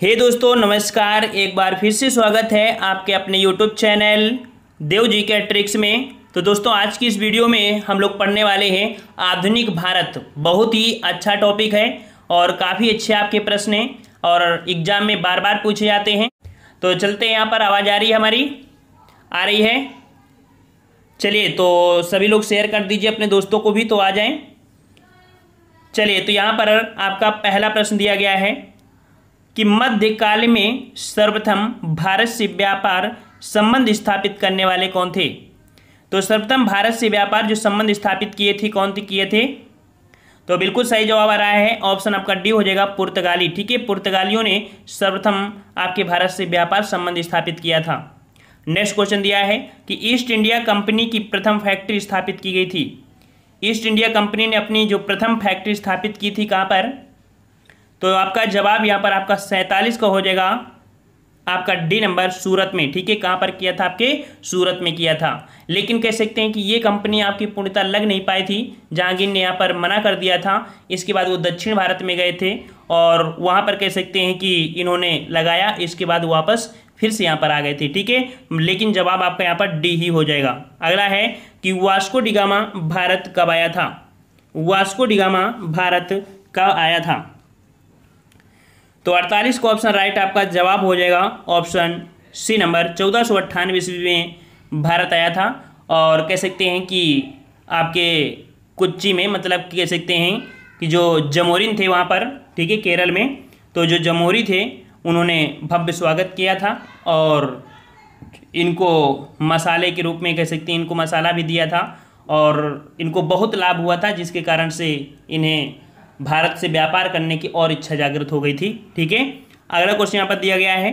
हे hey दोस्तों नमस्कार एक बार फिर से स्वागत है आपके अपने यूट्यूब चैनल देव जी के ट्रिक्स में तो दोस्तों आज की इस वीडियो में हम लोग पढ़ने वाले हैं आधुनिक भारत बहुत ही अच्छा टॉपिक है और काफ़ी अच्छे आपके प्रश्न हैं और एग्जाम में बार बार पूछे जाते हैं तो चलते हैं यहाँ पर आवाज़ आ रही है हमारी आ रही है चलिए तो सभी लोग शेयर कर दीजिए अपने दोस्तों को भी तो आ जाए चलिए तो यहाँ पर आपका पहला प्रश्न दिया गया है कि मध्यकाल में सर्वप्रथम भारत से व्यापार संबंध स्थापित करने वाले कौन थे तो सर्वप्रथम भारत से व्यापार जो संबंध स्थापित किए थे कौन थे किए थे तो बिल्कुल सही जवाब आ रहा है ऑप्शन आपका डी हो जाएगा पुर्तगाली ठीक है पुर्तगालियों ने सर्वप्रथम आपके भारत से व्यापार संबंध स्थापित किया था नेक्स्ट क्वेश्चन दिया है कि ईस्ट इंडिया कंपनी की प्रथम फैक्ट्री स्थापित की गई थी ईस्ट इंडिया कंपनी ने अपनी जो प्रथम फैक्ट्री स्थापित की थी कहाँ पर तो आपका जवाब यहाँ पर आपका सैंतालीस का हो जाएगा आपका डी नंबर सूरत में ठीक है कहाँ पर किया था आपके सूरत में किया था लेकिन कह सकते हैं कि ये कंपनी आपकी पूर्णतः लग नहीं पाई थी जहांगीर ने यहाँ पर मना कर दिया था इसके बाद वो दक्षिण भारत में गए थे और वहाँ पर कह सकते हैं कि इन्होंने लगाया इसके बाद वापस फिर से यहाँ पर आ गए थे ठीक है लेकिन जवाब आपका यहाँ पर डी ही हो जाएगा अगला है कि वास्को डिगामा भारत कब आया था वास्को डिगामा भारत कब आया था तो अड़तालीस का ऑप्शन राइट आपका जवाब हो जाएगा ऑप्शन सी नंबर चौदह सौ अट्ठानवे ईस्वी में भारत आया था और कह सकते हैं कि आपके कुच्ची में मतलब कह सकते हैं कि जो जमोरिन थे वहाँ पर ठीक है केरल में तो जो जमोरी थे उन्होंने भव्य स्वागत किया था और इनको मसाले के रूप में कह सकते हैं इनको मसाला भी दिया था और इनको बहुत लाभ हुआ था जिसके कारण से इन्हें भारत से व्यापार करने की और इच्छा जागृत हो गई थी ठीक है अगला क्वेश्चन यहाँ पर दिया गया है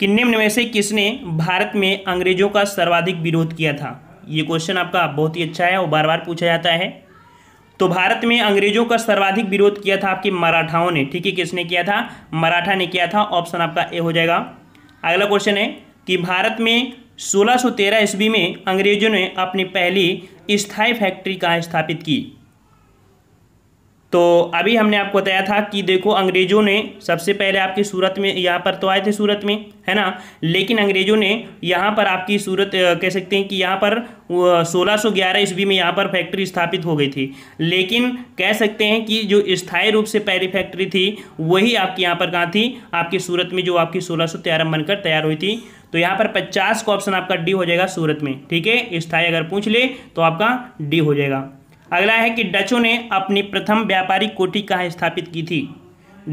कि निम्न में से किसने भारत में अंग्रेजों का सर्वाधिक विरोध किया था ये क्वेश्चन आपका बहुत ही अच्छा है और बार बार पूछा जाता है तो भारत में अंग्रेजों का सर्वाधिक विरोध किया था आपके मराठाओं ने ठीक है किसने किया था मराठा ने किया था ऑप्शन आपका ए हो जाएगा अगला क्वेश्चन है कि भारत में 1613 ईस्वी में अंग्रेजों ने अपनी पहली स्थायी फैक्ट्री कहाँ स्थापित की तो अभी हमने आपको बताया था कि देखो अंग्रेज़ों ने सबसे पहले आपकी सूरत में यहाँ पर तो आए थे सूरत में है ना लेकिन अंग्रेज़ों ने यहाँ पर आपकी सूरत कह सकते हैं कि यहाँ पर 1611 ईस्वी में यहाँ पर फैक्ट्री स्थापित हो गई थी लेकिन कह सकते हैं कि जो स्थायी रूप से पहली फैक्ट्री थी वही आपकी यहाँ पर कहाँ थी आपकी सूरत में जो आपकी सोलह सौ बनकर तैयार हुई थी तो यहाँ पर पचास का ऑप्शन आपका डी हो जाएगा सूरत में ठीक है स्थायी अगर पूछ ले तो आपका डी हो जाएगा अगला है कि डचों ने अपनी प्रथम व्यापारिक कोठी कहाँ स्थापित की थी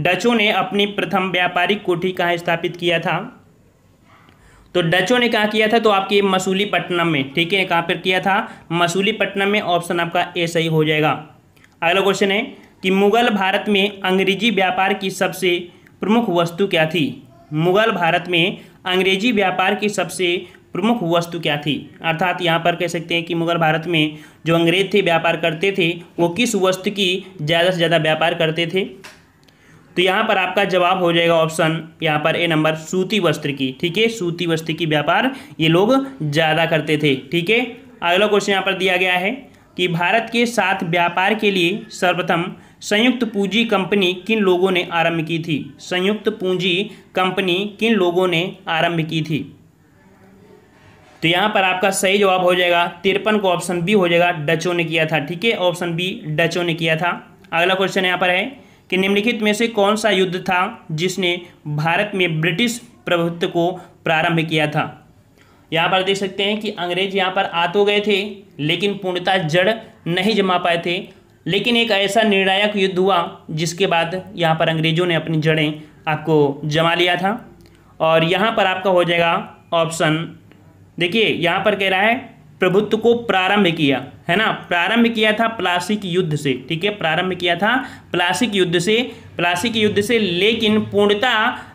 डचों ने अपनी प्रथम व्यापारिक कोठी कहाँ स्थापित किया था तो डचों ने कहा किया था तो आपके मसूलीपट्टनम में ठीक है कहाँ पर किया था मसूलीपट्टनम में ऑप्शन आपका ए सही हो जाएगा अगला क्वेश्चन है कि मुगल भारत में अंग्रेजी व्यापार की सबसे प्रमुख वस्तु क्या थी मुगल भारत में अंग्रेजी व्यापार की सबसे प्रमुख वस्तु क्या थी अर्थात यहाँ पर कह सकते हैं कि मुगल भारत में जो अंग्रेज थे व्यापार करते थे वो किस वस्तु की ज़्यादा से ज़्यादा व्यापार करते थे तो यहाँ पर आपका जवाब हो जाएगा ऑप्शन यहाँ पर ए नंबर सूती वस्त्र की ठीक है सूती वस्त्र की व्यापार ये लोग ज़्यादा करते थे ठीक है अगला क्वेश्चन यहाँ पर दिया गया है कि भारत के साथ व्यापार के लिए सर्वप्रथम संयुक्त पूंजी कंपनी किन लोगों ने आरंभ की थी संयुक्त पूंजी कंपनी किन लोगों ने आरंभ की थी तो यहाँ पर आपका सही जवाब हो जाएगा तिरपन को ऑप्शन बी हो जाएगा डचो ने किया था ठीक है ऑप्शन बी डचो ने किया था अगला क्वेश्चन यहाँ पर है कि निम्नलिखित में से कौन सा युद्ध था जिसने भारत में ब्रिटिश प्रभुत्व को प्रारंभ किया था यहाँ पर देख सकते हैं कि अंग्रेज यहाँ पर आ तो गए थे लेकिन पूर्णतः जड़ नहीं जमा पाए थे लेकिन एक ऐसा निर्णायक युद्ध हुआ जिसके बाद यहाँ पर अंग्रेजों ने अपनी जड़ें आपको जमा लिया था और यहाँ पर आपका हो जाएगा ऑप्शन देखिए यहाँ पर कह रहा है प्रभुत्व को प्रारंभ किया है ना प्रारंभ किया था प्लासिक युद्ध से ठीक है प्रारंभ किया था प्लासिक युद्ध से प्लासिक युद्ध से लेकिन पूर्णता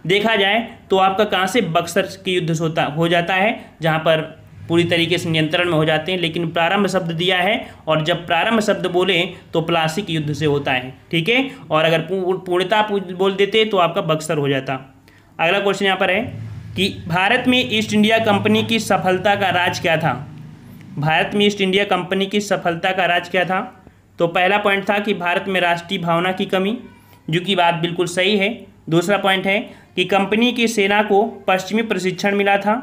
देखा जाए तो आपका कहाँ से बक्सर के युद्ध से होता हो जाता है जहाँ पर पूरी तरीके से नियंत्रण में हो जाते हैं लेकिन प्रारंभ शब्द दिया है और जब प्रारंभ शब्द बोले तो प्लासिक युद्ध से होता है ठीक है और अगर पूर्णता बोल देते तो आपका बक्सर हो जाता अगला क्वेश्चन यहाँ पर है कि भारत में ईस्ट इंडिया कंपनी की सफलता का राज क्या था भारत में ईस्ट इंडिया कंपनी की सफलता का राज क्या था तो पहला पॉइंट था कि भारत में राष्ट्रीय भावना की कमी जो कि बात बिल्कुल सही है दूसरा पॉइंट है कि कंपनी की सेना को पश्चिमी प्रशिक्षण मिला था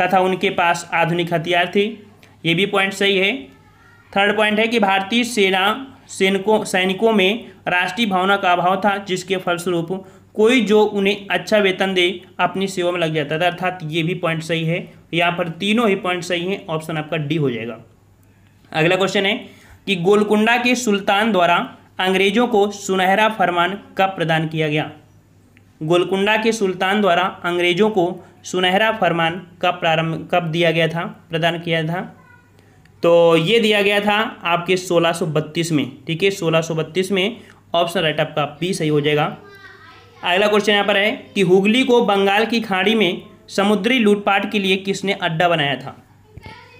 तथा उनके पास आधुनिक हथियार थे ये भी पॉइंट सही है थर्ड पॉइंट है कि भारतीय सेना सैनिकों सैनिकों में राष्ट्रीय भावना का अभाव था जिसके फलस्वरूप कोई जो उन्हें अच्छा वेतन दे अपनी सेवा में लग जाता था अर्थात ये भी पॉइंट सही है यहाँ पर तीनों ही पॉइंट सही हैं ऑप्शन आपका डी हो जाएगा अगला क्वेश्चन है कि गोलकुंडा के सुल्तान द्वारा अंग्रेजों को सुनहरा फरमान कब प्रदान किया गया गोलकुंडा के सुल्तान द्वारा अंग्रेजों को सुनहरा फरमान कब प्रारंभ कब दिया गया था प्रदान किया था तो ये दिया गया था आपके 1632 में ठीक है 1632 में ऑप्शन राइट आपका बी सही हो जाएगा अगला क्वेश्चन यहाँ पर है कि हुगली को बंगाल की खाड़ी में समुद्री लूटपाट के लिए किसने अड्डा बनाया था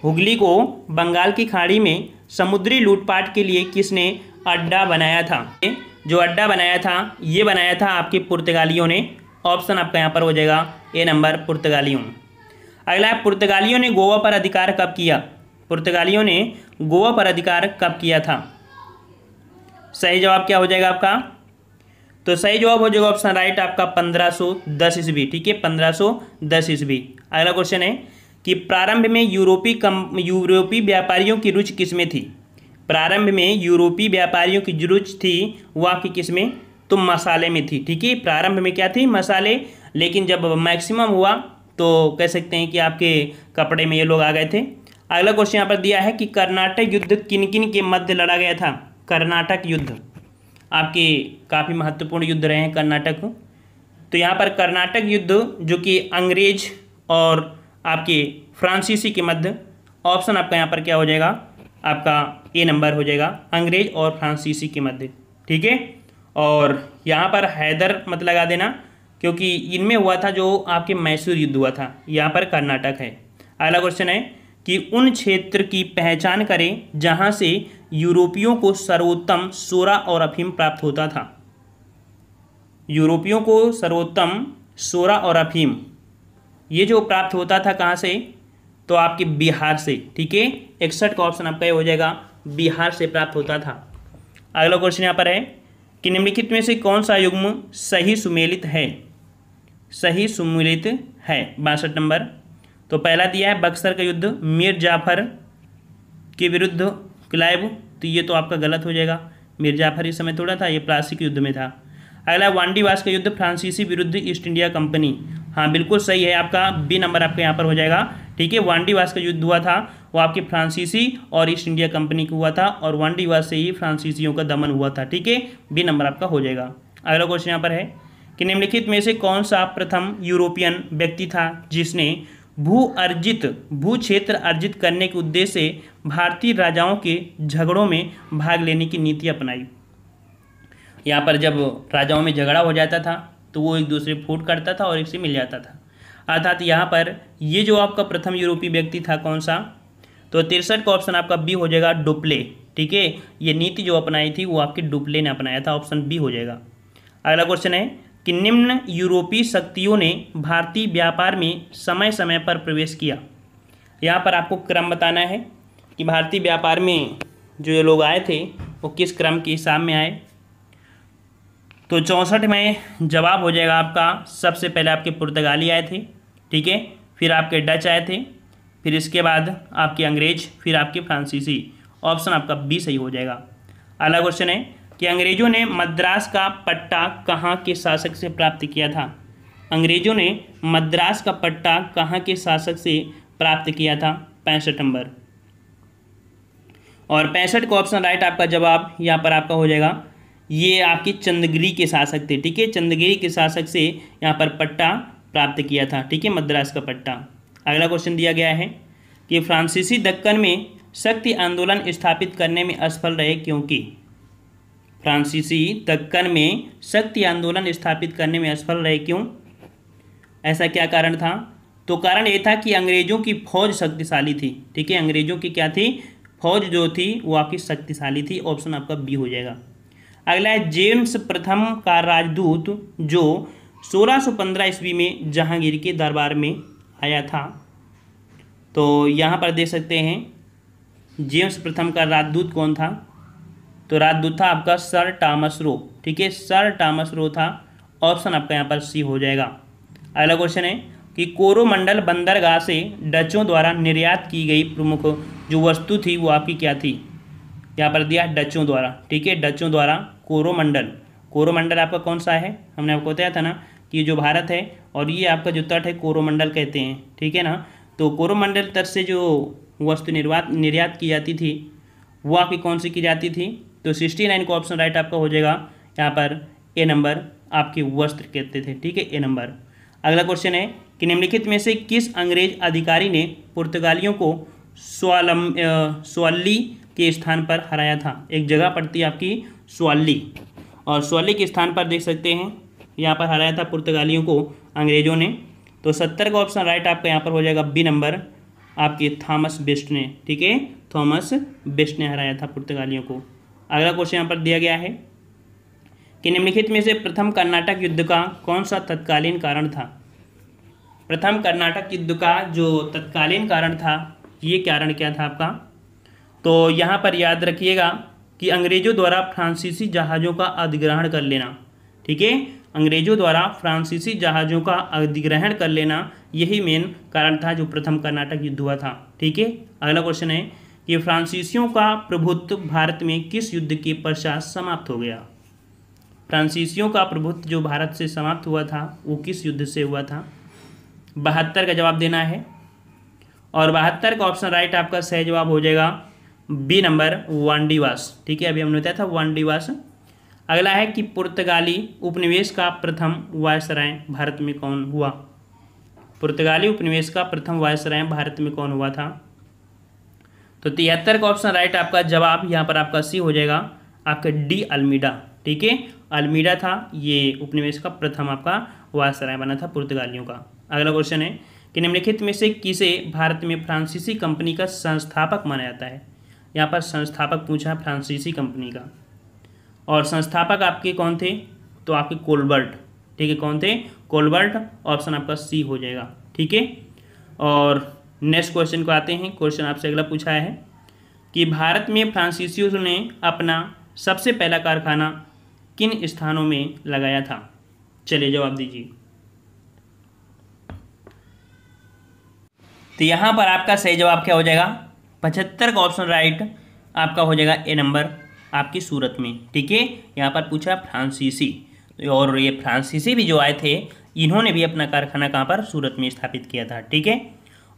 हुगली को बंगाल की खाड़ी में समुद्री लूटपाट के लिए किसने अड्डा बनाया था जो अड्डा बनाया था ये बनाया था आपके पुर्तगालियों ने ऑप्शन आपका यहाँ पर हो जाएगा ए नंबर पुर्तगालियों अगला है पुर्तगालियों ने गोवा पर अधिकार कब किया पुर्तगालियों ने गोवा पर अधिकार कब किया था सही जवाब क्या हो जाएगा आपका तो सही जवाब हो जाएगा ऑप्शन राइट आपका पंद्रह सौ दस ईस्वी ठीक है पंद्रह सौ दस ईस्वी अगला क्वेश्चन है कि प्रारंभ में यूरोपीय कम यूरोपीय व्यापारियों की रुचि किसमें थी प्रारंभ में यूरोपीय व्यापारियों की रुचि थी वह कि किसमें तो मसाले में थी ठीक है प्रारंभ में क्या थी मसाले लेकिन जब मैक्सिमम हुआ तो कह सकते हैं कि आपके कपड़े में ये लोग आ गए थे अगला क्वेश्चन यहाँ पर दिया है कि कर्नाटक युद्ध किन किन के मध्य लड़ा गया था कर्नाटक युद्ध आपके काफ़ी महत्वपूर्ण युद्ध रहे हैं कर्नाटक तो यहाँ पर कर्नाटक युद्ध जो कि अंग्रेज और आपके फ्रांसीसी के मध्य ऑप्शन आपका यहाँ पर क्या हो जाएगा आपका ए नंबर हो जाएगा अंग्रेज और फ्रांसीसी के मध्य ठीक है और यहाँ पर हैदर मत लगा देना क्योंकि इनमें हुआ था जो आपके मैसूर युद्ध हुआ था यहाँ पर कर्नाटक है अगला क्वेश्चन है कि उन क्षेत्र की पहचान करें जहां से यूरोपियों को सर्वोत्तम सोरा और अफीम प्राप्त होता था यूरोपियों को सर्वोत्तम सोरा और अफीम ये जो प्राप्त होता था कहाँ से तो आपके बिहार से ठीक है इकसठ का ऑप्शन आपका ये हो जाएगा बिहार से प्राप्त होता था अगला क्वेश्चन यहाँ पर है कि निम्नलिखित में से कौन सा युग्म सही सुमेलित है सही सुमेलित है बासठ नंबर तो पहला दिया है बक्सर का युद्ध मीर जाफर के विरुद्ध क्लाइव तो ये तो आपका गलत हो जाएगा मीर जाफर इस समय थोड़ा था ये प्लासिक युद्ध में था अगला वांडीवास का युद्ध फ्रांसीसी विरुद्ध ईस्ट इंडिया कंपनी हाँ बिल्कुल सही है आपका बी नंबर आपका यहाँ पर हो जाएगा ठीक है वांडीवास का युद्ध हुआ था वो आपके फ्रांसीसी और ईस्ट इंडिया कंपनी का हुआ था और वांडीवास से ही फ्रांसीसियों का दमन हुआ था ठीक है बी नंबर आपका हो जाएगा अगला क्वेश्चन यहाँ पर है कि निम्नलिखित में से कौन सा प्रथम यूरोपियन व्यक्ति था जिसने भू अर्जित भू क्षेत्र अर्जित करने के उद्देश्य से भारतीय राजाओं के झगड़ों में भाग लेने की नीति अपनाई यहाँ पर जब राजाओं में झगड़ा हो जाता था तो वो एक दूसरे फूट करता था और एक से मिल जाता था अर्थात यहाँ पर ये जो आपका प्रथम यूरोपीय व्यक्ति था कौन सा तो तिरसठ का ऑप्शन आपका बी हो जाएगा डुप्ले ठीक है ये नीति जो अपनाई थी वो आपके डुप्ले ने अपनाया था ऑप्शन बी हो जाएगा अगला क्वेश्चन है कि निम्न यूरोपीय शक्तियों ने भारतीय व्यापार में समय समय पर प्रवेश किया यहाँ पर आपको क्रम बताना है कि भारतीय व्यापार में जो ये लोग आए थे वो किस क्रम के हिसाब में आए तो चौंसठ में जवाब हो जाएगा आपका सबसे पहले आपके पुर्तगाली आए थे ठीक है फिर आपके डच आए थे फिर इसके बाद आपके अंग्रेज फिर आपके फ्रांसीसी ऑप्शन आपका बी सही हो जाएगा अगला क्वेश्चन है कि अंग्रेज़ों ने मद्रास का पट्टा कहाँ के शासक से प्राप्त किया था अंग्रेज़ों ने मद्रास का पट्टा कहाँ के शासक से प्राप्त किया था पैंसठ नंबर और पैंसठ का ऑप्शन राइट आपका जवाब यहाँ पर आपका हो जाएगा ये आपकी चंदगिरी के शासक थे ठीक है चंदगिरी के शासक से यहाँ पर पट्टा प्राप्त किया था ठीक है मद्रास का पट्टा अगला क्वेश्चन दिया गया है कि फ्रांसीसी दक्कन में शक्ति आंदोलन स्थापित करने में असफल रहे क्योंकि फ्रांसीसी दक्कन में शक्ति आंदोलन स्थापित करने में असफल रहे क्यों ऐसा क्या कारण था तो कारण ये था कि अंग्रेज़ों की फौज शक्तिशाली थी ठीक है अंग्रेज़ों की क्या थी फौज जो थी वो आपकी शक्तिशाली थी ऑप्शन आपका बी हो जाएगा अगला है जेम्स प्रथम का राजदूत जो 1615 ईस्वी में जहांगीर के दरबार में आया था तो यहाँ पर देख सकते हैं जेम्स प्रथम का राजदूत कौन था तो राजदूत था आपका सर टामस रो ठीक है सर टामस रो था ऑप्शन आपका यहाँ पर सी हो जाएगा अगला क्वेश्चन है कि कोरोमंडल बंदरगाह से डचों द्वारा निर्यात की गई प्रमुख जो वस्तु थी वो आपकी क्या थी यहाँ पर दिया डचों द्वारा ठीक है डचों द्वारा कोरोमंडल कोरोमंडल आपका कौन सा है हमने आपको बताया था ना कि जो भारत है और ये आपका जो तट है कोरोमंडल कहते हैं ठीक है ना तो कोरोमंडल तट से जो वस्तु निर्वात निर्यात की जाती थी वो आपकी कौन सी की जाती थी तो सिक्सटी नाइन का ऑप्शन राइट आपका हो जाएगा यहाँ पर ए नंबर आपके वस्त्र कहते थे ठीक है ए नंबर अगला क्वेश्चन है कि निम्नलिखित में से किस अंग्रेज अधिकारी ने पुर्तगालियों को स्वालम स्वाली के स्थान पर हराया था एक जगह पड़ती है आपकी स्वाली और स्वाली के स्थान पर देख सकते हैं यहाँ पर हराया था पुर्तगालियों को अंग्रेजों ने तो सत्तर का ऑप्शन राइट आपका यहाँ पर हो जाएगा बी नंबर आपके थॉमस बेस्ट ने ठीक है थॉमस बेस्ट ने हराया था पुर्तगालियों को अगला क्वेश्चन यहाँ पर दिया गया है कि निम्नलिखित में से प्रथम कर्नाटक युद्ध का कौन सा तत्कालीन कारण था प्रथम कर्नाटक युद्ध का जो तत्कालीन कारण था ये कारण क्या था आपका तो यहाँ पर याद रखिएगा कि अंग्रेज़ों द्वारा फ्रांसीसी जहाज़ों का अधिग्रहण कर लेना ठीक है अंग्रेज़ों द्वारा फ्रांसीसी जहाज़ों का अधिग्रहण कर लेना यही मेन कारण था जो प्रथम कर्नाटक युद्ध हुआ था ठीक है अगला क्वेश्चन है कि फ्रांसीसियों का प्रभुत्व भारत में किस युद्ध के पश्चात समाप्त हो गया फ्रांसीसियों का प्रभुत्व जो भारत से समाप्त हुआ था वो किस युद्ध से हुआ था बहत्तर का जवाब देना है और बहत्तर का ऑप्शन राइट आपका सही जवाब हो जाएगा बी नंबर डिवास ठीक है अभी हमने बताया था डिवास अगला है कि पुर्तगाली उपनिवेश का प्रथम वायसराय भारत में कौन हुआ पुर्तगाली उपनिवेश का प्रथम वायसराय भारत में कौन हुआ था तो तिहत्तर का ऑप्शन राइट आपका जवाब यहाँ पर आपका सी हो जाएगा आपका डी अल्मीडा ठीक है अल्मीडा था ये उपनिवेश का प्रथम आपका वासराय बना था पुर्तगालियों का अगला क्वेश्चन है कि निम्नलिखित में से किसे भारत में फ्रांसीसी कंपनी का संस्थापक माना जाता है यहाँ पर संस्थापक पूछा है फ्रांसीसी कंपनी का और संस्थापक आपके कौन थे तो आपके कोलबर्ट ठीक है कौन थे कोलबर्ट ऑप्शन आपका सी हो जाएगा ठीक है और नेक्स्ट क्वेश्चन को आते हैं क्वेश्चन आपसे अगला पूछा है कि भारत में फ्रांसीसियों ने अपना सबसे पहला कारखाना किन स्थानों में लगाया था चलिए जवाब दीजिए तो यहाँ पर आपका सही जवाब क्या हो जाएगा पचहत्तर का ऑप्शन राइट आपका हो जाएगा ए नंबर आपकी सूरत में ठीक है यहाँ पर पूछा फ्रांसीसी और ये फ्रांसीसी भी जो आए थे इन्होंने भी अपना कारखाना कहाँ पर सूरत में स्थापित किया था ठीक है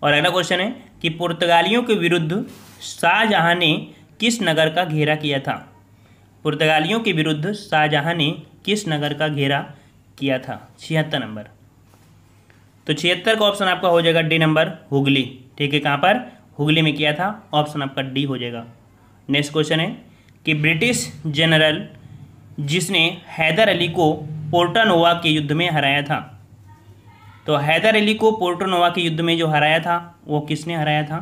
और अगला क्वेश्चन है कि पुर्तगालियों के विरुद्ध शाहजहाँ ने किस नगर का घेरा किया था पुर्तगालियों के विरुद्ध शाहजहाँ ने किस नगर का घेरा किया था छिहत्तर नंबर तो छिहत्तर का ऑप्शन आपका हो जाएगा डी नंबर हुगली ठीक है कहाँ पर हुगली में किया था ऑप्शन आपका डी हो जाएगा नेक्स्ट क्वेश्चन है कि ब्रिटिश जनरल जिसने हैदर अली को पोर्टानोवा के युद्ध में हराया था तो हैदर अली को पोर्टोनोवा के युद्ध में जो हराया था वो किसने हराया था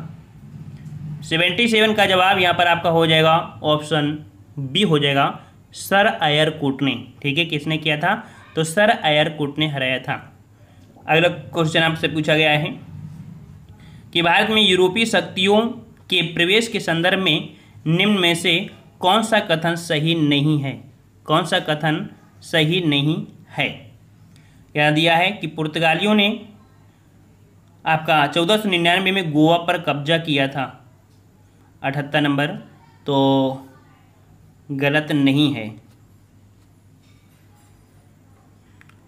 सेवेंटी सेवन का जवाब यहाँ पर आपका हो जाएगा ऑप्शन बी हो जाएगा सर अयर कोट ने ठीक है किसने किया था तो सर अयर कोट ने हराया था अगला क्वेश्चन आपसे पूछा गया है कि भारत में यूरोपीय शक्तियों के प्रवेश के संदर्भ में निम्न में से कौन सा कथन सही नहीं है कौन सा कथन सही नहीं है क्या दिया है कि पुर्तगालियों ने आपका चौदह सौ निन्यानवे में गोवा पर कब्जा किया था अठहत्तर नंबर तो गलत नहीं है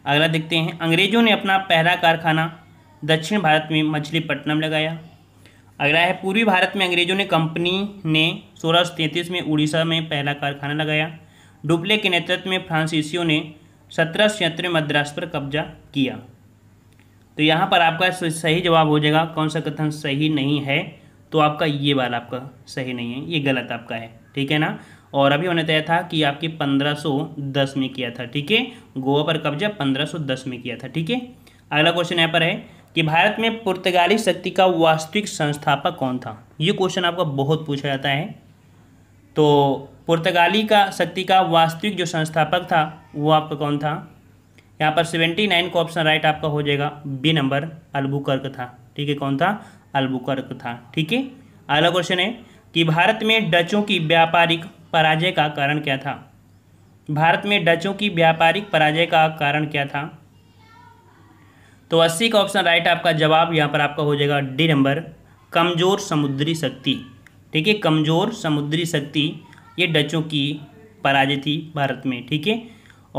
अगला देखते हैं अंग्रेज़ों ने अपना पहला कारखाना दक्षिण भारत में मछलीपट्टनम लगाया अगला है पूर्वी भारत में अंग्रेज़ों ने कंपनी ने सोलह में उड़ीसा में पहला कारखाना लगाया डुबले के नेतृत्व में फ्रांसीसियों ने सत्रह छिहत्तर में मद्रास पर कब्जा किया तो यहाँ पर आपका सही जवाब हो जाएगा कौन सा कथन सही नहीं है तो आपका ये वाला आपका सही नहीं है ये गलत आपका है ठीक है ना और अभी होने तय था कि आपके 1510 में किया था ठीक है गोवा पर कब्जा 1510 में किया था ठीक है अगला क्वेश्चन यहाँ पर है कि भारत में पुर्तगाली शक्ति का वास्तविक संस्थापक कौन था ये क्वेश्चन आपका बहुत पूछा जाता है तो पुर्तगाली का शक्ति का वास्तविक जो संस्थापक था वो आपका कौन था यहाँ पर सेवेंटी नाइन का ऑप्शन राइट आपका हो जाएगा बी नंबर अल्बुकर्क था ठीक है कौन था अल्बुकर्क था ठीक है अगला क्वेश्चन है कि भारत में डचों की व्यापारिक पराजय का कारण क्या था भारत में डचों की व्यापारिक पराजय का कारण क्या था तो अस्सी का ऑप्शन राइट आपका जवाब यहाँ पर आपका हो जाएगा डी नंबर कमज़ोर समुद्री शक्ति ठीक है कमज़ोर समुद्री शक्ति ये डचों की पराजय थी भारत में ठीक है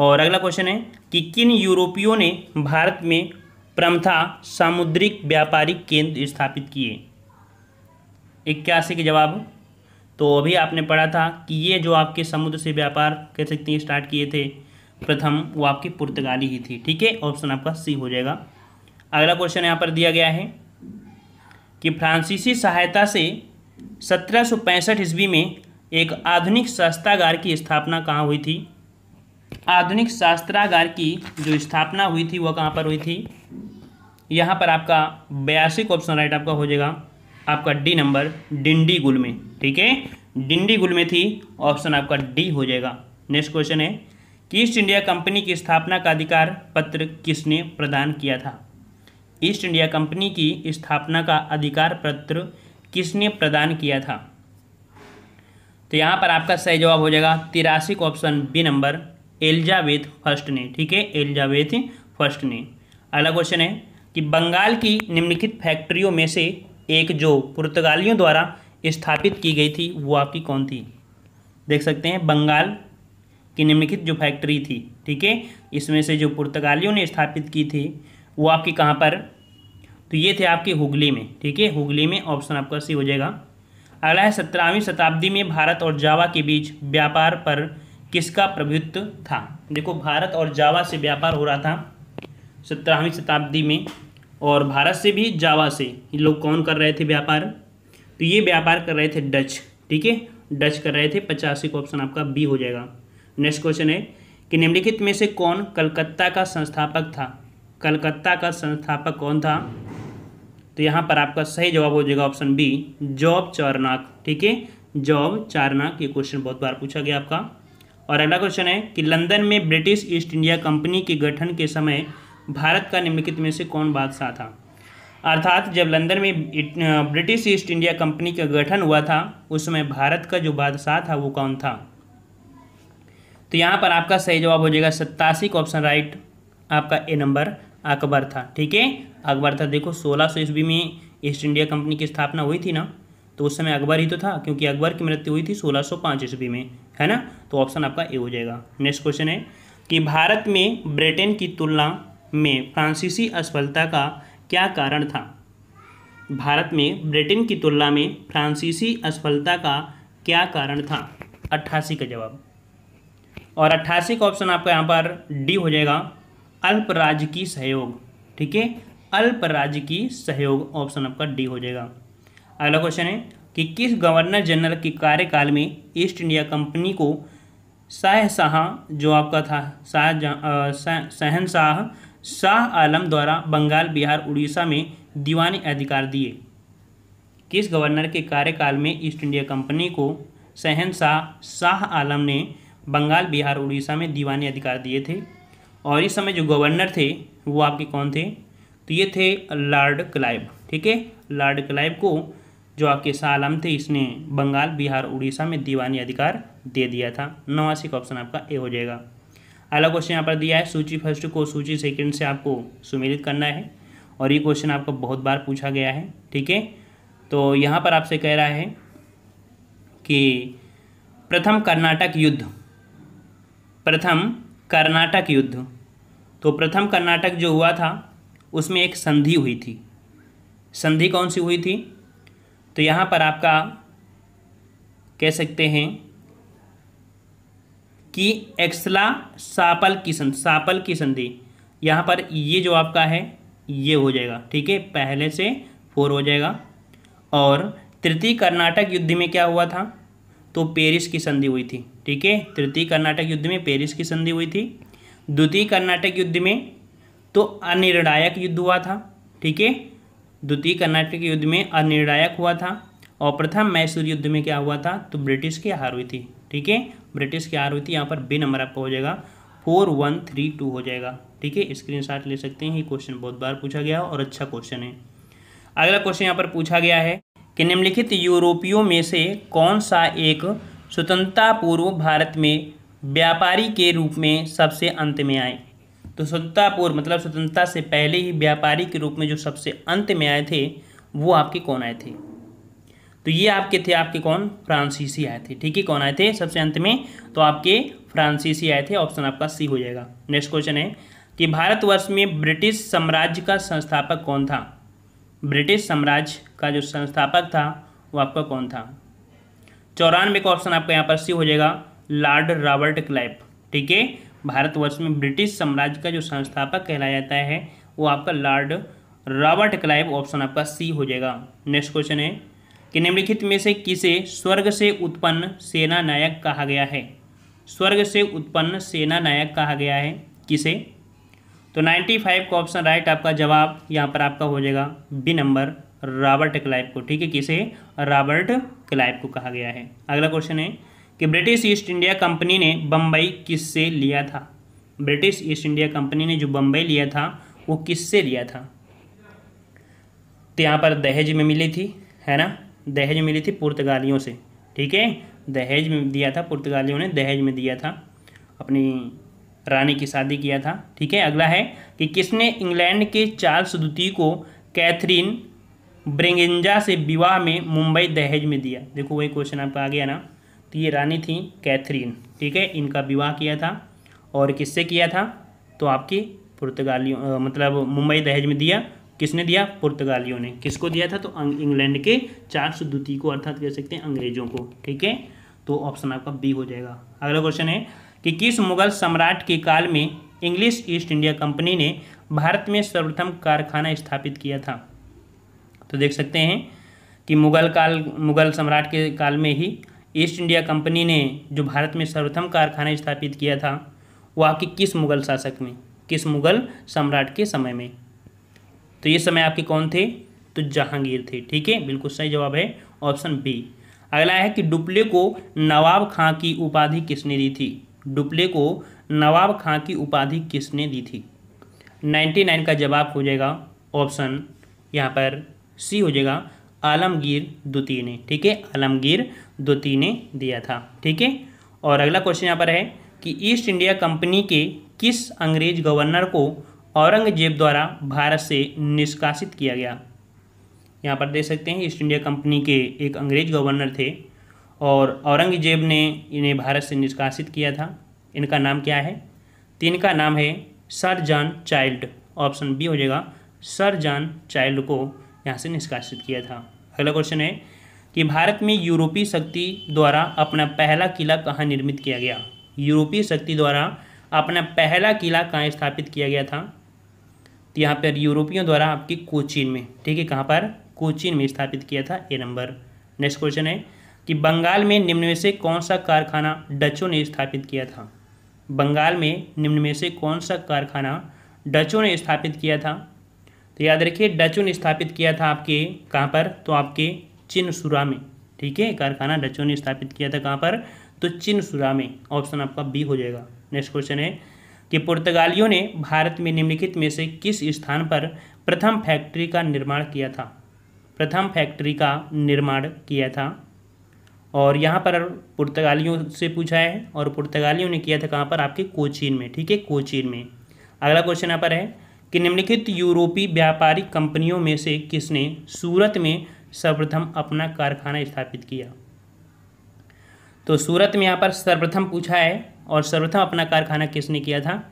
और अगला क्वेश्चन है कि किन यूरोपियों ने भारत में प्रमथा सामुद्रिक व्यापारिक केंद्र स्थापित किए इक्यासी के जवाब तो अभी आपने पढ़ा था कि ये जो आपके समुद्र से व्यापार कर सकते हैं स्टार्ट किए थे प्रथम वो आपकी पुर्तगाली ही थी ठीक है ऑप्शन आपका सी हो जाएगा अगला क्वेश्चन यहाँ पर दिया गया है कि फ्रांसीसी सहायता से सत्रह ईस्वी में एक आधुनिक शास्त्रागार की स्थापना कहाँ हुई थी आधुनिक शास्त्रागार की जो स्थापना हुई थी वह कहाँ पर हुई थी यहाँ पर आपका बयासी ऑप्शन राइट आपका हो जाएगा आपका डी नंबर डिंडीगुल में ठीक है डिंडीगुल में थी ऑप्शन आपका डी हो जाएगा नेक्स्ट क्वेश्चन है कि ईस्ट इंडिया कंपनी की स्थापना का अधिकार पत्र किसने प्रदान किया था ईस्ट इंडिया कंपनी की स्थापना का अधिकार पत्र किसने प्रदान किया था तो यहाँ पर आपका सही जवाब हो जाएगा तिरासी को option B number Elizabeth first ने ठीक है एल्जावेथ फर्स्ट ने अगला क्वेश्चन है कि बंगाल की निम्नलिखित फैक्ट्रियों में से एक जो पुर्तगालियों द्वारा स्थापित की गई थी वो आपकी कौन थी देख सकते हैं बंगाल की निम्नलिखित जो फैक्ट्री थी ठीक है इसमें से जो पुर्तगालियों ने स्थापित की थी वो आपकी कहाँ पर तो ये थे आपके हुगली में ठीक है हुगली में ऑप्शन आपका सी हो जाएगा अगला है सत्रहवीं शताब्दी में भारत और जावा के बीच व्यापार पर किसका प्रभुत्व था देखो भारत और जावा से व्यापार हो रहा था सत्रहवीं शताब्दी में और भारत से भी जावा से ये लोग कौन कर रहे थे व्यापार तो ये व्यापार कर रहे थे डच ठीक है डच कर रहे थे पचासी का ऑप्शन आपका बी हो जाएगा नेक्स्ट क्वेश्चन है कि निम्नलिखित में से कौन कलकत्ता का संस्थापक था कलकत्ता का संस्थापक कौन था तो यहाँ पर आपका सही जवाब हो जाएगा ऑप्शन बी जॉब चारनाक ठीक है जॉब चारनाक ये क्वेश्चन बहुत बार पूछा गया आपका और अगला क्वेश्चन है कि लंदन में ब्रिटिश ईस्ट इंडिया कंपनी के गठन के समय भारत का निम्नलिखित में से कौन बादशाह था अर्थात जब लंदन में ब्रिटिश ईस्ट इंडिया कंपनी का गठन हुआ था उस समय भारत का जो बादशाह था वो कौन था तो यहाँ पर आपका सही जवाब हो जाएगा सत्तासी का ऑप्शन राइट आपका ए नंबर अकबर था ठीक है अकबर था देखो सोलह सौ ईस्वी में ईस्ट इंडिया कंपनी की स्थापना हुई थी ना तो उस समय अकबर ही तो था क्योंकि अकबर की मृत्यु हुई थी सोलह सौ पाँच ईस्वी में है ना तो ऑप्शन आपका ए हो जाएगा नेक्स्ट क्वेश्चन है कि भारत में ब्रिटेन की तुलना में फ्रांसीसी असफलता का क्या कारण था भारत में ब्रिटेन की तुलना में फ्रांसीसी असफलता का क्या कारण था अट्ठासी का जवाब और अट्ठासी का ऑप्शन आपका यहाँ पर डी हो जाएगा अल्प राज्य की सहयोग ठीक है अल्प राज्य की सहयोग ऑप्शन आपका डी हो जाएगा अगला क्वेश्चन है कि किस गवर्नर जनरल के कार्यकाल में ईस्ट इंडिया कंपनी को शाह शाह जो आपका था शाह शहनशाह शाह आलम द्वारा बंगाल बिहार उड़ीसा में दीवानी अधिकार दिए किस गवर्नर के कार्यकाल में ईस्ट इंडिया कंपनी को शहनशाह शाह आलम ने बंगाल बिहार उड़ीसा में दीवानी अधिकार दिए थे और इस समय जो गवर्नर थे वो आपके कौन थे तो ये थे लॉर्ड क्लाइव ठीक है लॉर्ड क्लाइव को जो आपके सालम थे इसने बंगाल बिहार उड़ीसा में दीवानी अधिकार दे दिया था नवासी का ऑप्शन आपका ए हो जाएगा अगला क्वेश्चन यहाँ पर दिया है सूची फर्स्ट को सूची सेकंड से आपको सुमेलित करना है और ये क्वेश्चन आपका बहुत बार पूछा गया है ठीक है तो यहाँ पर आपसे कह रहा है कि प्रथम कर्नाटक युद्ध प्रथम कर्नाटक युद्ध तो प्रथम कर्नाटक जो हुआ था उसमें एक संधि हुई थी संधि कौन सी हुई थी तो यहाँ पर आपका कह सकते हैं कि एक्सला सापल की संधि सापल की संधि यहाँ पर ये जो आपका है ये हो जाएगा ठीक है पहले से फोर हो जाएगा और तृतीय कर्नाटक युद्ध में क्या हुआ था तो पेरिस की संधि हुई थी ठीक है तृतीय कर्नाटक युद्ध में पेरिस की संधि हुई थी द्वितीय कर्नाटक युद्ध में तो अनिर्णायक युद्ध हुआ था ठीक है द्वितीय कर्नाटक युद्ध में अनिर्णायक हुआ था और प्रथम मैसूर युद्ध में क्या हुआ था तो ब्रिटिश की हार हुई थी ठीक है ब्रिटिश की हार हुई थी यहाँ पर बी नंबर आपका हो जाएगा फोर वन थ्री टू हो जाएगा ठीक है स्क्रीन शॉट ले सकते हैं ये क्वेश्चन बहुत बार पूछा गया और अच्छा क्वेश्चन है अगला क्वेश्चन यहाँ पर पूछा गया है कि निम्नलिखित यूरोपियों में से कौन सा एक स्वतंत्रता पूर्व भारत में व्यापारी के रूप में सबसे अंत में आए तो स्वतंत्रता पूर्व मतलब स्वतंत्रता से पहले ही व्यापारी के रूप में जो सबसे अंत में आए थे वो आपके कौन आए थे तो ये आपके थे आपके कौन फ्रांसीसी आए थे ठीक है कौन आए थे सबसे अंत में तो आपके फ्रांसीसी आए थे ऑप्शन आपका सी हो जाएगा नेक्स्ट क्वेश्चन है कि भारतवर्ष में ब्रिटिश साम्राज्य का संस्थापक कौन था ब्रिटिश साम्राज्य का जो संस्थापक था वो आपका कौन था चौरानवे का ऑप्शन आपका यहाँ पर सी हो जाएगा लॉर्ड रॉबर्ट क्लाइव ठीक है भारतवर्ष में ब्रिटिश साम्राज्य का जो संस्थापक कहलाया जाता है वो आपका लॉर्ड रॉबर्ट क्लाइव ऑप्शन आपका सी हो जाएगा नेक्स्ट क्वेश्चन है कि निम्नलिखित में से किसे स्वर्ग से उत्पन्न सेना नायक कहा गया है स्वर्ग से उत्पन्न सेना नायक कहा गया है किसे तो 95 का ऑप्शन राइट आपका जवाब यहाँ पर आपका हो जाएगा बी नंबर रॉबर्ट क्लाइव को ठीक है किसे रॉबर्ट क्लाइव को कहा गया है अगला क्वेश्चन है कि ब्रिटिश ईस्ट इंडिया कंपनी ने बम्बई किससे लिया था ब्रिटिश ईस्ट इंडिया कंपनी ने जो बम्बई लिया था वो किससे लिया था तो यहाँ पर दहेज में मिली थी है ना दहेज मिली थी पुर्तगालियों से ठीक है दहेज में दिया था पुर्तगालियों ने दहेज में दिया था अपनी रानी की शादी किया था ठीक है अगला है कि किसने इंग्लैंड के चार्ल्स द्वितीय को कैथरीन ब्रिंगजा से विवाह में मुंबई दहेज में दिया देखो वही क्वेश्चन आपका आ गया ना तो ये रानी थी कैथरीन ठीक है इनका विवाह किया था और किससे किया था तो आपकी पुर्तगालियों मतलब मुंबई दहेज में दिया किसने दिया पुर्तगालियों ने किसको दिया था तो इंग्लैंड के चार सौ द्वितीय को अर्थात कह सकते हैं अंग्रेजों को ठीक है तो ऑप्शन आपका बी हो जाएगा अगला क्वेश्चन है कि किस मुगल सम्राट के काल में इंग्लिश ईस्ट इंडिया कंपनी ने भारत में सर्वप्रथम कारखाना स्थापित किया था तो देख सकते हैं कि मुगल काल मुगल सम्राट के काल में ही ईस्ट इंडिया कंपनी ने जो भारत में सर्वप्रथम कारखाना स्थापित किया था वो आपके किस मुगल शासक में किस मुगल सम्राट के समय में तो ये समय आपके कौन थे तो जहांगीर थे ठीक है बिल्कुल सही जवाब है ऑप्शन बी अगला है कि डुप्ले को नवाब खां की उपाधि किसने दी थी डुप्ले को नवाब खां की उपाधि किसने दी थी 99 का जवाब हो जाएगा ऑप्शन यहाँ पर सी हो जाएगा आलमगीर द्वितीय ने ठीक है आलमगीर द्वितीय ने दिया था ठीक है और अगला क्वेश्चन यहाँ पर है कि ईस्ट इंडिया कंपनी के किस अंग्रेज गवर्नर को औरंगजेब द्वारा भारत से निष्कासित किया गया यहाँ पर देख सकते हैं ईस्ट इंडिया कंपनी के एक अंग्रेज गवर्नर थे और औरंगजेब ने इन्हें भारत से निष्कासित किया था इनका नाम क्या है तीन का नाम है sir John Child option B हो जाएगा सर जॉन चाइल्ड को यहाँ से निष्कासित किया था अगला क्वेश्चन है कि भारत में यूरोपीय शक्ति द्वारा अपना पहला किला कहाँ निर्मित किया गया यूरोपीय शक्ति द्वारा अपना पहला किला कहाँ स्थापित किया गया था तो यहाँ पर यूरोपियों द्वारा आपकी कोचीन में ठीक है कहाँ पर कोचीन में स्थापित किया था ए नंबर नेक्स्ट क्वेश्चन है कि बंगाल में निम्न में से कौन सा कारखाना डचों ने स्थापित किया था बंगाल में निम्न में से कौन सा कारखाना डचों ने स्थापित किया था तो याद रखिए डचों ने स्थापित किया था आपके कहाँ पर तो आपके चिन्हसुरा में ठीक है कारखाना डचों ने स्थापित किया था कहाँ पर तो चिनसुरा में ऑप्शन आपका बी हो जाएगा नेक्स्ट क्वेश्चन है कि पुर्तगालियों ने भारत में निम्नलिखित में से किस स्थान पर प्रथम फैक्ट्री का निर्माण किया था प्रथम फैक्ट्री का निर्माण किया था और यहाँ पर पुर्तगालियों से पूछा है और पुर्तगालियों ने किया था कहाँ पर आपके कोचीन में ठीक है कोचीन में अगला क्वेश्चन यहाँ पर है कि निम्नलिखित यूरोपीय व्यापारिक कंपनियों में से किसने सूरत में सर्वप्रथम अपना कारखाना स्थापित किया तो सूरत में यहाँ पर सर्वप्रथम पूछा है और सर्वप्रथम अपना कारखाना किसने किया था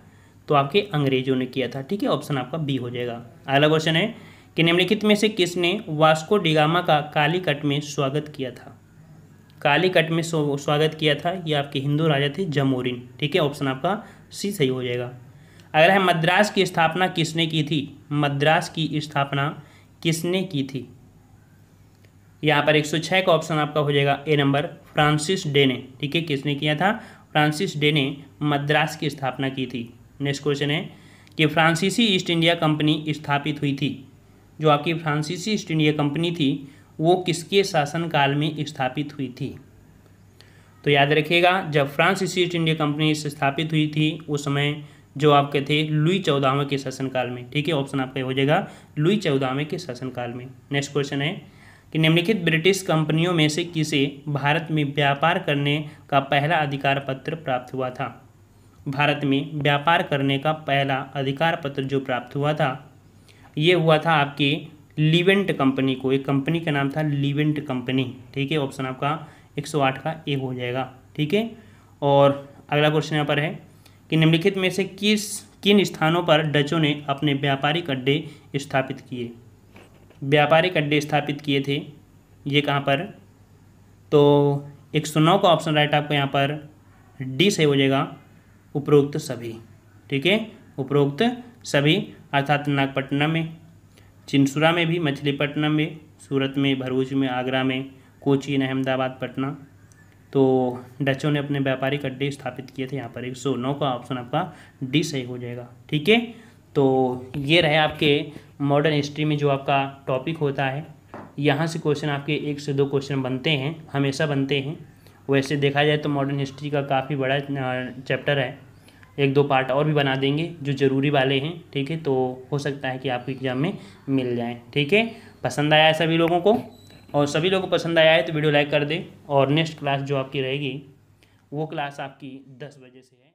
तो आपके अंग्रेजों ने किया था ठीक है ऑप्शन आपका बी हो जाएगा अगला क्वेश्चन है कि निम्नलिखित में से किसने वास्को डिगामा का कालीकट में स्वागत किया था कालीकट में स्वागत किया था ये आपके हिंदू राजा थे जमोरिन ठीक है ऑप्शन आपका सी सही हो जाएगा अगला है मद्रास की स्थापना किसने की थी मद्रास की स्थापना किसने की थी यहाँ पर 106 का ऑप्शन आपका हो जाएगा ए नंबर फ्रांसिस डे ने ठीक है किसने किया था फ्रांसिस डे ने मद्रास की स्थापना की थी नेक्स्ट क्वेश्चन है कि फ्रांसीसी ईस्ट इंडिया कंपनी स्थापित हुई थी जो आपकी फ्रांसीसी ईस्ट इंडिया कंपनी थी वो किसके शासनकाल में स्थापित हुई थी तो याद रखिएगा जब फ्रांसीसी ईस्ट इंडिया कंपनी स्थापित हुई थी उस समय जो आपके थे लुई चौदाहवें के शासनकाल में ठीक है ऑप्शन आपका हो जाएगा लुई चौदाहवें के शासनकाल में नेक्स्ट क्वेश्चन है कि निम्नलिखित ब्रिटिश कंपनियों में से किसे भारत में व्यापार करने का पहला अधिकार पत्र प्राप्त हुआ था भारत में व्यापार करने का पहला अधिकार पत्र जो प्राप्त हुआ था ये हुआ था आपके लिवेंट कंपनी को एक कंपनी का नाम था लिवेंट कंपनी ठीक है ऑप्शन आपका 108 का ए हो जाएगा ठीक है और अगला क्वेश्चन यहाँ पर है कि निम्नलिखित में से किस किन स्थानों पर डचों ने अपने व्यापारिक अड्डे स्थापित किए व्यापारिक अड्डे स्थापित किए थे ये कहाँ पर तो एक सौ नौ का ऑप्शन राइट आपको यहाँ पर डी से हो जाएगा उपरोक्त सभी ठीक है उपरोक्त सभी अर्थात नागपट्टनम में चिंसुरा में भी मछलीपट्टनम में सूरत में भरूच में आगरा में कोची अहमदाबाद पटना तो डचों ने अपने व्यापारिक अड्डे स्थापित किए थे यहाँ पर एक सौ नौ का ऑप्शन आपका डी सही हो जाएगा ठीक है तो ये रहे आपके मॉडर्न हिस्ट्री में जो आपका टॉपिक होता है यहाँ से क्वेश्चन आपके एक से दो क्वेश्चन बनते हैं हमेशा बनते हैं वैसे देखा जाए तो मॉडर्न हिस्ट्री का काफ़ी बड़ा चैप्टर है एक दो पार्ट और भी बना देंगे जो ज़रूरी वाले हैं ठीक है तो हो सकता है कि आपके एग्ज़ाम में मिल जाए ठीक है पसंद आया है सभी लोगों को और सभी लोगों को पसंद आया है तो वीडियो लाइक कर दें और नेक्स्ट क्लास जो आपकी रहेगी वो क्लास आपकी दस बजे से है